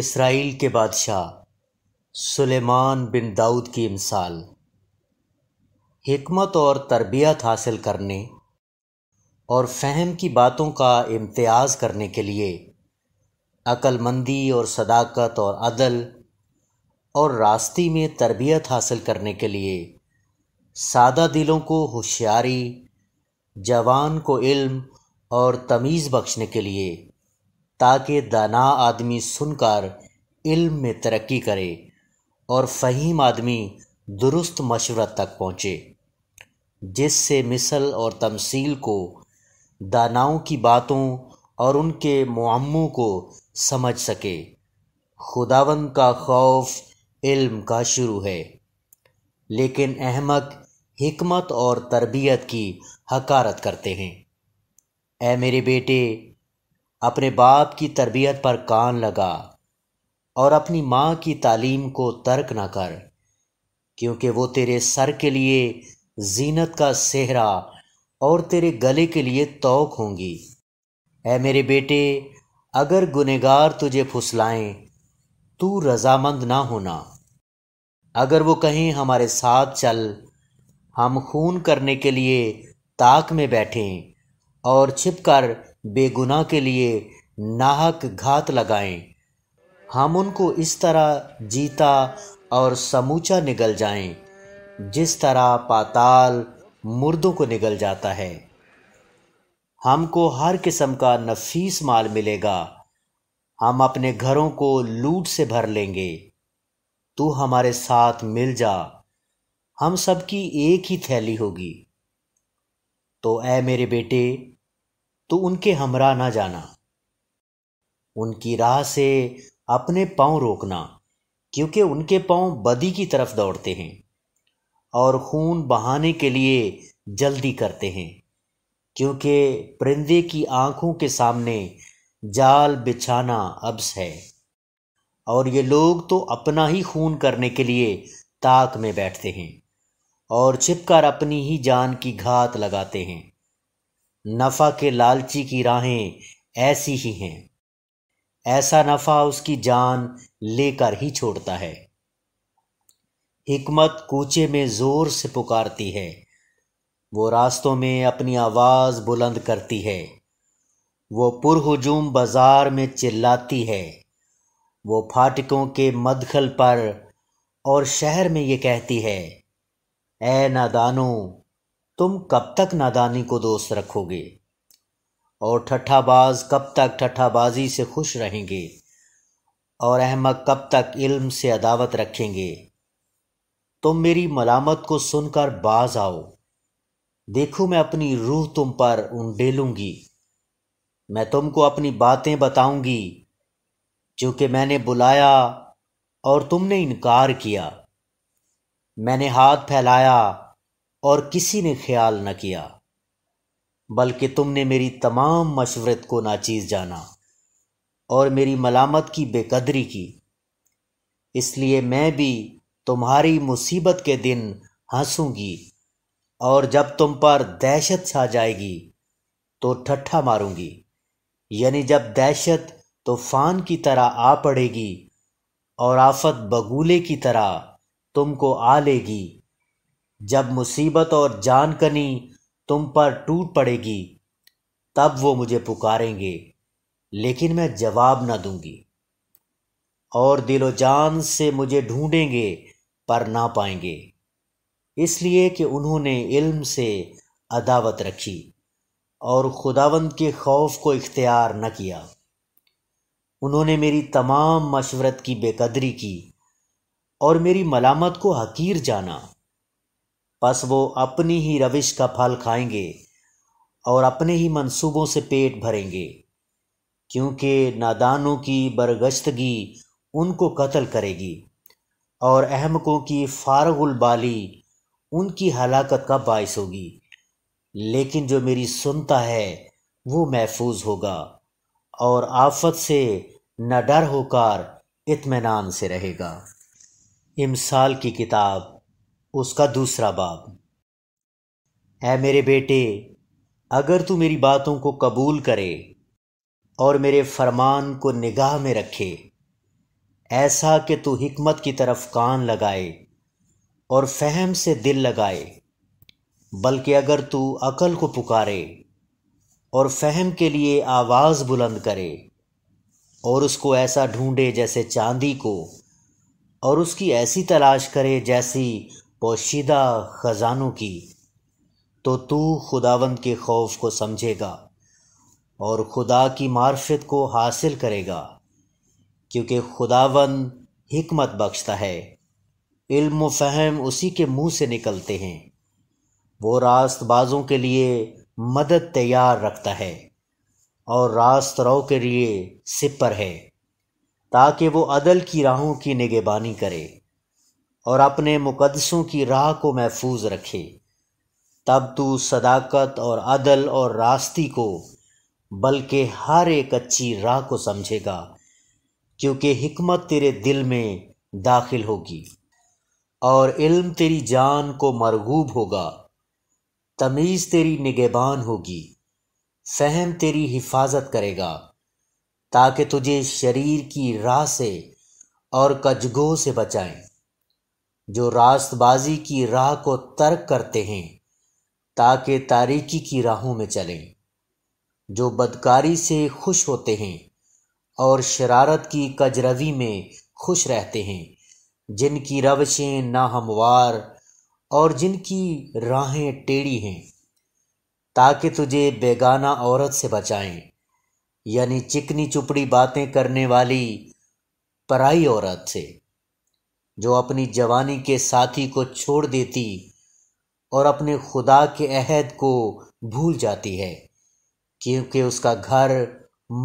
Israel के बादशाह सुलेमान बिन दाऊद की मिसाल हमत और तरबियत हासिल करने और फहम की बातों का इम्तियाज़ करने के लिए अक्लमंदी और सदाकत और अदल और रास्ते में तरबियत हासिल करने के लिए सादा दिलों को होशियारी जवान को इल्म और तमीज़ बख्शने के लिए ताकि दाना आदमी सुनकर इल्म में तरक्की करे और फ़हीम आदमी दुरुस्त मशवरत तक पहुँचे जिससे मिसल और तमसील को दानाओं की बातों और उनके मामों को समझ सके खुदावंद का खौफ इल्म का शुरू है लेकिन अहमक हमत और तरबियत की हकारत करते हैं ए मेरे बेटे अपने बाप की तरबियत पर कान लगा और अपनी माँ की तालीम को तर्क न कर क्योंकि वो तेरे सर के लिए जीनत का सेहरा और तेरे गले के लिए तोक होंगी ऐ मेरे बेटे अगर गुनेगार तुझे फुसलाएं तू रजामंद ना होना अगर वो कहें हमारे साथ चल हम खून करने के लिए ताक में बैठें और छिपकर बेगुनाह के लिए नाहक घात लगाएं हम उनको इस तरह जीता और समूचा निगल जाएं जिस तरह पाताल मुर्दों को निगल जाता है हमको हर किस्म का नफीस माल मिलेगा हम अपने घरों को लूट से भर लेंगे तू हमारे साथ मिल जा हम सबकी एक ही थैली होगी तो ऐ मेरे बेटे तो उनके हमरा ना जाना उनकी राह से अपने पांव रोकना क्योंकि उनके पांव बदी की तरफ दौड़ते हैं और खून बहाने के लिए जल्दी करते हैं क्योंकि परिंदे की आंखों के सामने जाल बिछाना अब्स है और ये लोग तो अपना ही खून करने के लिए ताक में बैठते हैं और छिपकर अपनी ही जान की घात लगाते हैं नफ़ा के लालची की राहें ऐसी ही हैं ऐसा नफ़ा उसकी जान लेकर ही छोड़ता है हिकमत कूचे में ज़ोर से पुकारती है वो रास्तों में अपनी आवाज़ बुलंद करती है वो पुरहजूम बाज़ार में चिल्लाती है वो फाटकों के मदखल पर और शहर में ये कहती है ए नादानों तुम कब तक नादानी को दोस्त रखोगे और ठट्ठाबाज कब तक ठट्ठाबाजी से खुश रहेंगे और अहमक कब तक इल्म से अदावत रखेंगे तुम मेरी मलामत को सुनकर बाज आओ देखो मैं अपनी रूह तुम पर उंडेलूंगी मैं तुमको अपनी बातें बताऊंगी कि मैंने बुलाया और तुमने इनकार किया मैंने हाथ फैलाया और किसी ने ख्याल न किया बल्कि तुमने मेरी तमाम मशवरत को नाचीज़ जाना और मेरी मलामत की बेकदरी की इसलिए मैं भी तुम्हारी मुसीबत के दिन हंसूंगी और जब तुम पर दहशत छा जाएगी तो ठट्ठा मारूंगी यानी जब दहशत तूफान की तरह आ पड़ेगी और आफत बगूले की तरह तुमको आ लेगी जब मुसीबत और जान कनी तुम पर टूट पड़ेगी तब वो मुझे पुकारेंगे लेकिन मैं जवाब ना दूंगी और दिलो जान से मुझे ढूंढेंगे पर ना पाएंगे इसलिए कि उन्होंने इल्म से अदावत रखी और खुदावंद के खौफ को इख्तियार न किया उन्होंने मेरी तमाम मशवरत की बेकदरी की और मेरी मलामत को हकीर जाना बस वो अपनी ही रविश का फल खाएंगे और अपने ही मंसूबों से पेट भरेंगे क्योंकि नादानों की बरगश्तगी उनको कत्ल करेगी और अहमकों की फारगुलबाली उनकी हलाकत का बायस होगी लेकिन जो मेरी सुनता है वो महफूज होगा और आफत से न डर होकर इतमान से रहेगा इमसाल की किताब उसका दूसरा बाब है मेरे बेटे अगर तू मेरी बातों को कबूल करे और मेरे फरमान को निगाह में रखे ऐसा कि तू हिकमत की तरफ कान लगाए और फहम से दिल लगाए बल्कि अगर तू अकल को पुकारे और फहम के लिए आवाज़ बुलंद करे और उसको ऐसा ढूंढे जैसे चांदी को और उसकी ऐसी तलाश करे जैसी पोशीदा ख़जानों की तो तू खुदावंद के खौफ को समझेगा और खुदा की मार्फत को हासिल करेगा क्योंकि खुदावंद हिकमत बख्शता है इल्म फ़हम उसी के मुंह से निकलते हैं वो रास्त बाज़ों के लिए मदद तैयार रखता है और रास्त रो के लिए सिपर है ताकि वो अदल की राहों की निगेबानी करे और अपने मुकदसों की राह को महफूज रखे तब तू सदाकत और अदल और रास्ती को बल्कि हर एक अच्छी राह को समझेगा क्योंकि हिकमत तेरे दिल में दाखिल होगी और इल्म तेरी जान को मरगूब होगा तमीज़ तेरी निगेबान होगी फहम तेरी हिफाजत करेगा ताकि तुझे शरीर की राह से और कजगो से बचाएं जो रास्तबाजी की राह को तर्क करते हैं ताकि तारीकी की राहों में चलें जो बदकारी से खुश होते हैं और शरारत की कजरवी में खुश रहते हैं जिनकी रवशें नाहमवार और जिनकी राहें टेढ़ी हैं ताकि तुझे बेगाना औरत से बचाएं यानी चिकनी चुपड़ी बातें करने वाली पराई औरत से जो अपनी जवानी के साथी को छोड़ देती और अपने खुदा के अहद को भूल जाती है क्योंकि उसका घर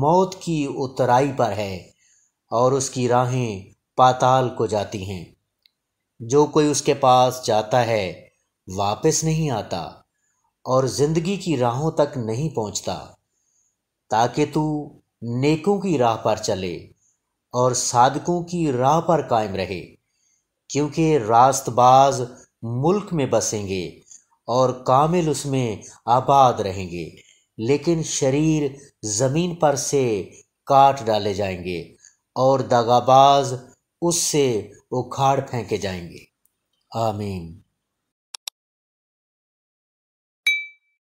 मौत की उतराई पर है और उसकी राहें पाताल को जाती हैं जो कोई उसके पास जाता है वापस नहीं आता और ज़िंदगी की राहों तक नहीं पहुंचता ताकि तू नेकों की राह पर चले और साधकों की राह पर कायम रहे क्योंकि रास्तबाज मुल्क में बसेंगे और कामिल उसमें आबाद रहेंगे लेकिन शरीर ज़मीन पर से काट डाले जाएंगे और दगाबाज उससे उखाड़ फेंके जाएंगे आमीन